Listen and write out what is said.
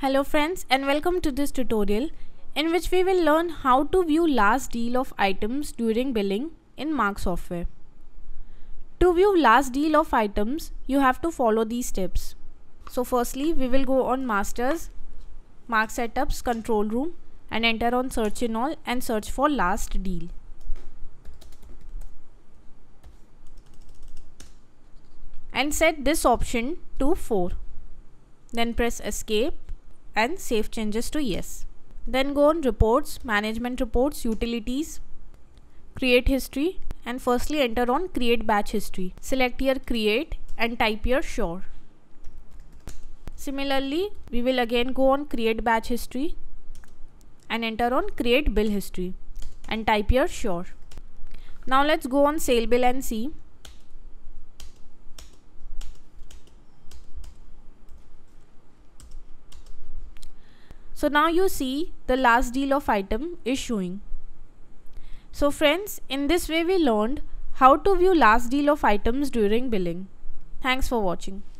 Hello friends and welcome to this tutorial in which we will learn how to view last deal of items during billing in Mark software. To view last deal of items you have to follow these steps. So firstly we will go on masters, mark setups, control room and enter on search in all and search for last deal. And set this option to 4. Then press escape and save changes to yes. Then go on reports, management reports, utilities, create history and firstly enter on create batch history. Select here create and type here sure. Similarly, we will again go on create batch history and enter on create bill history and type here sure. Now let's go on sale bill and see So now you see the last deal of item is showing. So friends, in this way we learned how to view last deal of items during billing. Thanks for watching.